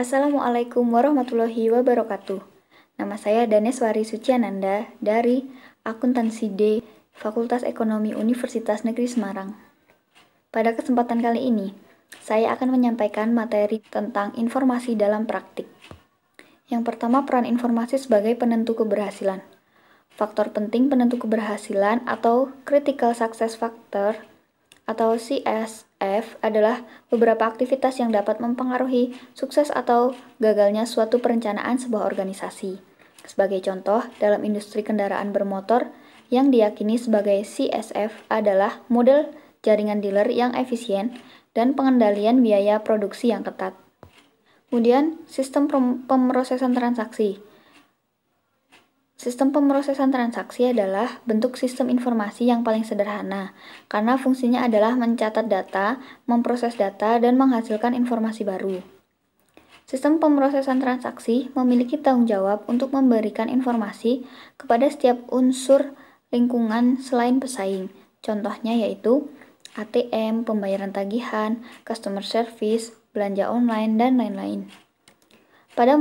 Assalamualaikum warahmatullahi wabarakatuh. Nama saya Daneswari Suciananda dari Akuntansi D, Fakultas Ekonomi Universitas Negeri Semarang. Pada kesempatan kali ini, saya akan menyampaikan materi tentang informasi dalam praktik. Yang pertama, peran informasi sebagai penentu keberhasilan. Faktor penting penentu keberhasilan atau critical success factor atau CS F adalah beberapa aktivitas yang dapat mempengaruhi sukses atau gagalnya suatu perencanaan sebuah organisasi. Sebagai contoh, dalam industri kendaraan bermotor yang diyakini sebagai CSF adalah model jaringan dealer yang efisien dan pengendalian biaya produksi yang ketat. Kemudian, sistem pemrosesan transaksi. Sistem pemrosesan transaksi adalah bentuk sistem informasi yang paling sederhana, karena fungsinya adalah mencatat data, memproses data, dan menghasilkan informasi baru. Sistem pemrosesan transaksi memiliki tanggung jawab untuk memberikan informasi kepada setiap unsur lingkungan selain pesaing, contohnya yaitu ATM, pembayaran tagihan, customer service, belanja online, dan lain-lain. Pada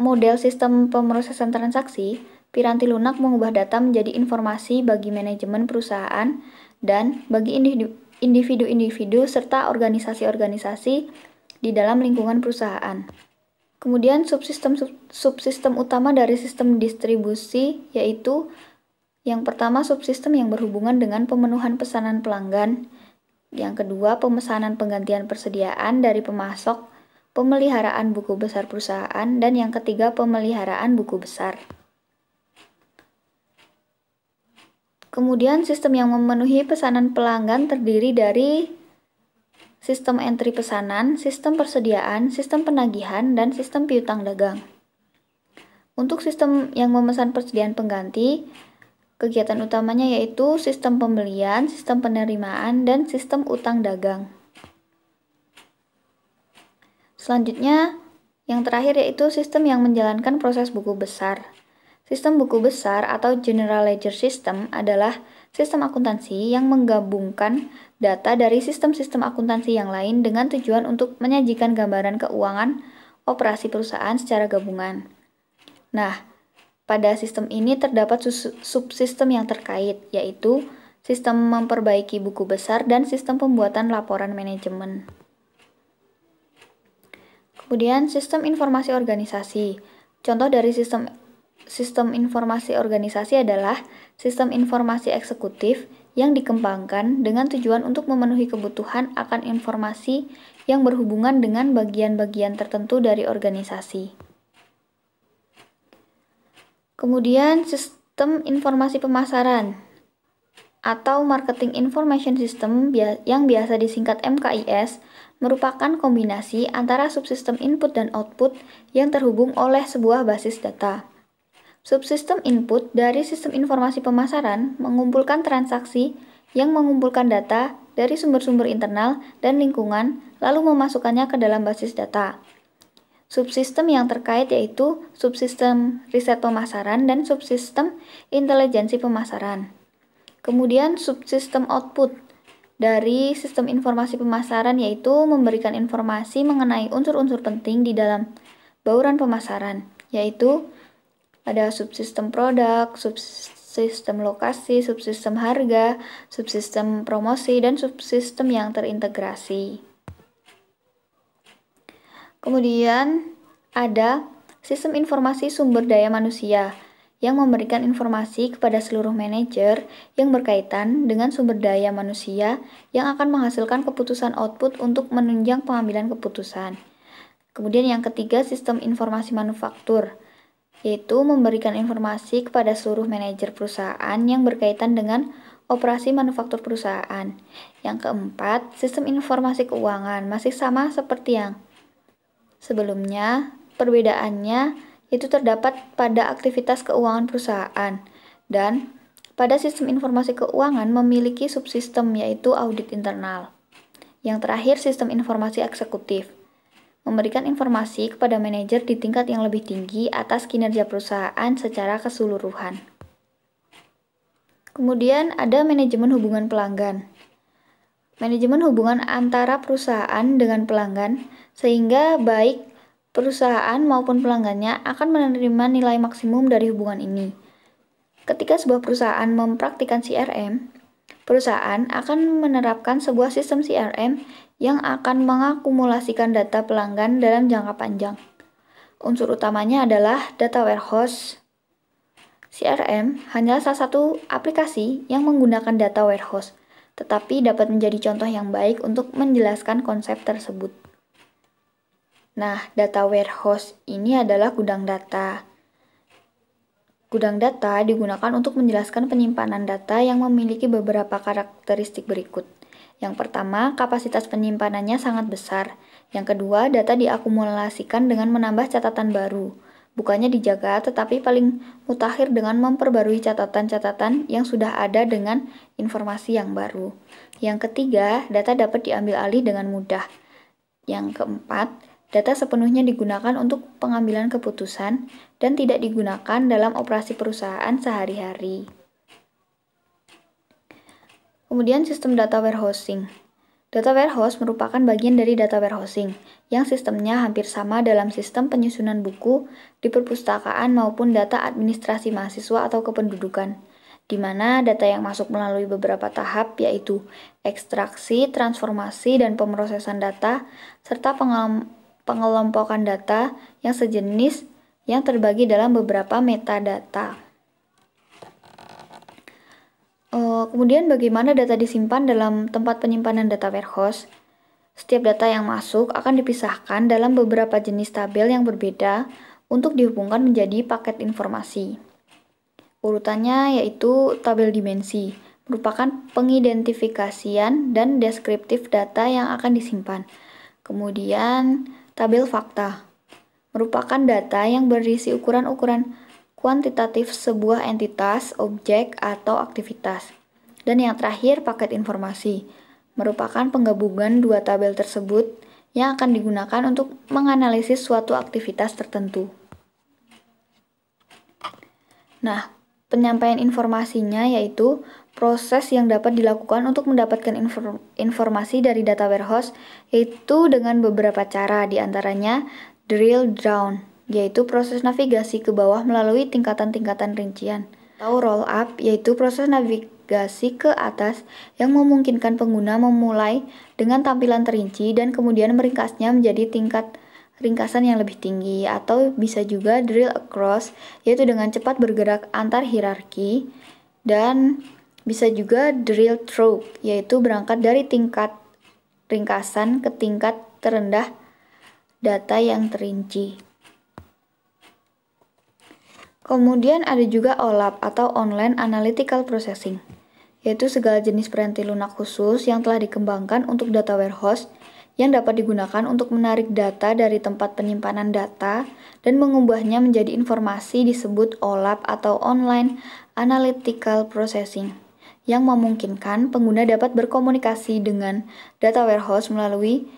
model sistem pemrosesan transaksi, Piranti lunak mengubah data menjadi informasi bagi manajemen perusahaan dan bagi individu-individu serta organisasi-organisasi di dalam lingkungan perusahaan. Kemudian subsistem sub, subsistem utama dari sistem distribusi yaitu yang pertama subsistem yang berhubungan dengan pemenuhan pesanan pelanggan, yang kedua pemesanan penggantian persediaan dari pemasok, pemeliharaan buku besar perusahaan, dan yang ketiga pemeliharaan buku besar. Kemudian sistem yang memenuhi pesanan pelanggan terdiri dari sistem entry pesanan, sistem persediaan, sistem penagihan, dan sistem piutang dagang. Untuk sistem yang memesan persediaan pengganti, kegiatan utamanya yaitu sistem pembelian, sistem penerimaan, dan sistem utang dagang. Selanjutnya, yang terakhir yaitu sistem yang menjalankan proses buku besar. Sistem buku besar atau general ledger system adalah sistem akuntansi yang menggabungkan data dari sistem-sistem akuntansi yang lain dengan tujuan untuk menyajikan gambaran keuangan operasi perusahaan secara gabungan. Nah, pada sistem ini terdapat subsistem yang terkait, yaitu sistem memperbaiki buku besar dan sistem pembuatan laporan manajemen. Kemudian, sistem informasi organisasi. Contoh dari sistem sistem informasi organisasi adalah sistem informasi eksekutif yang dikembangkan dengan tujuan untuk memenuhi kebutuhan akan informasi yang berhubungan dengan bagian-bagian tertentu dari organisasi. Kemudian, sistem informasi pemasaran atau Marketing Information System yang biasa disingkat MKIS merupakan kombinasi antara subsistem input dan output yang terhubung oleh sebuah basis data. Subsistem input dari sistem informasi pemasaran mengumpulkan transaksi yang mengumpulkan data dari sumber-sumber internal dan lingkungan, lalu memasukkannya ke dalam basis data. Subsistem yang terkait yaitu subsistem riset pemasaran dan subsistem intelijensi pemasaran. Kemudian subsistem output dari sistem informasi pemasaran yaitu memberikan informasi mengenai unsur-unsur penting di dalam bauran pemasaran, yaitu ada subsistem produk, subsistem lokasi, subsistem harga, subsistem promosi, dan subsistem yang terintegrasi. Kemudian ada sistem informasi sumber daya manusia yang memberikan informasi kepada seluruh manajer yang berkaitan dengan sumber daya manusia yang akan menghasilkan keputusan output untuk menunjang pengambilan keputusan. Kemudian yang ketiga, sistem informasi manufaktur yaitu memberikan informasi kepada seluruh manajer perusahaan yang berkaitan dengan operasi manufaktur perusahaan. Yang keempat, sistem informasi keuangan masih sama seperti yang sebelumnya. Perbedaannya itu terdapat pada aktivitas keuangan perusahaan dan pada sistem informasi keuangan memiliki subsistem yaitu audit internal. Yang terakhir, sistem informasi eksekutif memberikan informasi kepada manajer di tingkat yang lebih tinggi atas kinerja perusahaan secara keseluruhan. Kemudian ada manajemen hubungan pelanggan. Manajemen hubungan antara perusahaan dengan pelanggan sehingga baik perusahaan maupun pelanggannya akan menerima nilai maksimum dari hubungan ini. Ketika sebuah perusahaan mempraktikkan CRM, Perusahaan akan menerapkan sebuah sistem CRM yang akan mengakumulasikan data pelanggan dalam jangka panjang. Unsur utamanya adalah data warehouse. CRM hanyalah salah satu aplikasi yang menggunakan data warehouse, tetapi dapat menjadi contoh yang baik untuk menjelaskan konsep tersebut. Nah, data warehouse ini adalah gudang data Gudang data digunakan untuk menjelaskan penyimpanan data yang memiliki beberapa karakteristik berikut. Yang pertama, kapasitas penyimpanannya sangat besar. Yang kedua, data diakumulasikan dengan menambah catatan baru. Bukannya dijaga, tetapi paling mutakhir dengan memperbarui catatan-catatan yang sudah ada dengan informasi yang baru. Yang ketiga, data dapat diambil alih dengan mudah. Yang keempat, Data sepenuhnya digunakan untuk pengambilan keputusan dan tidak digunakan dalam operasi perusahaan sehari-hari. Kemudian sistem data warehousing. Data warehouse merupakan bagian dari data warehousing yang sistemnya hampir sama dalam sistem penyusunan buku di perpustakaan maupun data administrasi mahasiswa atau kependudukan di mana data yang masuk melalui beberapa tahap yaitu ekstraksi, transformasi, dan pemrosesan data, serta pengalaman pengelompokan data yang sejenis yang terbagi dalam beberapa metadata. Eh, kemudian bagaimana data disimpan dalam tempat penyimpanan data warehouse? Setiap data yang masuk akan dipisahkan dalam beberapa jenis tabel yang berbeda untuk dihubungkan menjadi paket informasi. Urutannya yaitu tabel dimensi, merupakan pengidentifikasian dan deskriptif data yang akan disimpan. Kemudian Tabel fakta merupakan data yang berisi ukuran-ukuran kuantitatif sebuah entitas, objek, atau aktivitas. Dan yang terakhir, paket informasi merupakan penggabungan dua tabel tersebut yang akan digunakan untuk menganalisis suatu aktivitas tertentu. Nah, penyampaian informasinya yaitu proses yang dapat dilakukan untuk mendapatkan informasi dari data warehouse yaitu dengan beberapa cara diantaranya drill down yaitu proses navigasi ke bawah melalui tingkatan-tingkatan rincian atau roll up yaitu proses navigasi ke atas yang memungkinkan pengguna memulai dengan tampilan terinci dan kemudian meringkasnya menjadi tingkat ringkasan yang lebih tinggi atau bisa juga drill across yaitu dengan cepat bergerak antar hierarki dan bisa juga drill through, yaitu berangkat dari tingkat ringkasan ke tingkat terendah data yang terinci. Kemudian ada juga OLAP atau Online Analytical Processing, yaitu segala jenis perinti lunak khusus yang telah dikembangkan untuk data warehouse yang dapat digunakan untuk menarik data dari tempat penyimpanan data dan mengubahnya menjadi informasi disebut OLAP atau Online Analytical Processing yang memungkinkan pengguna dapat berkomunikasi dengan data warehouse melalui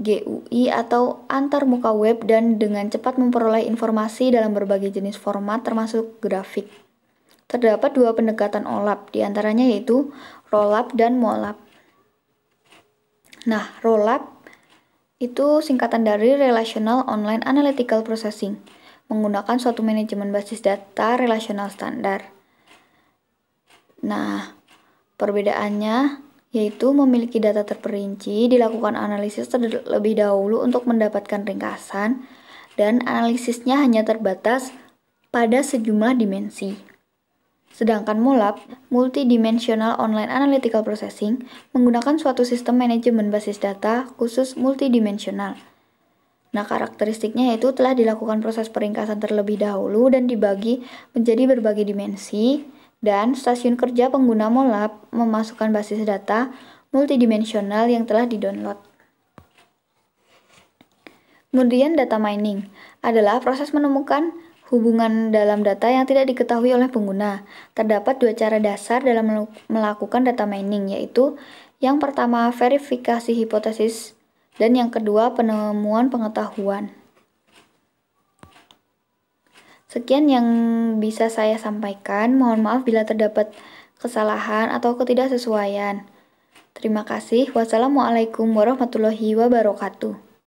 GUI atau antar muka web dan dengan cepat memperoleh informasi dalam berbagai jenis format termasuk grafik. Terdapat dua pendekatan OLAP, diantaranya yaitu ROLAP dan MOLAP. Nah, ROLAP itu singkatan dari Relational Online Analytical Processing, menggunakan suatu manajemen basis data relasional standar. Nah, perbedaannya yaitu memiliki data terperinci, dilakukan analisis terlebih dahulu untuk mendapatkan ringkasan, dan analisisnya hanya terbatas pada sejumlah dimensi. Sedangkan MULAP, Multidimensional Online Analytical Processing, menggunakan suatu sistem manajemen basis data khusus multidimensional. Nah, karakteristiknya yaitu telah dilakukan proses peringkasan terlebih dahulu dan dibagi menjadi berbagai dimensi, dan stasiun kerja pengguna Molab memasukkan basis data multidimensional yang telah didownload. Kemudian data mining adalah proses menemukan hubungan dalam data yang tidak diketahui oleh pengguna. Terdapat dua cara dasar dalam melakukan data mining, yaitu yang pertama verifikasi hipotesis dan yang kedua penemuan pengetahuan. Sekian yang bisa saya sampaikan. Mohon maaf bila terdapat kesalahan atau ketidaksesuaian. Terima kasih. Wassalamualaikum warahmatullahi wabarakatuh.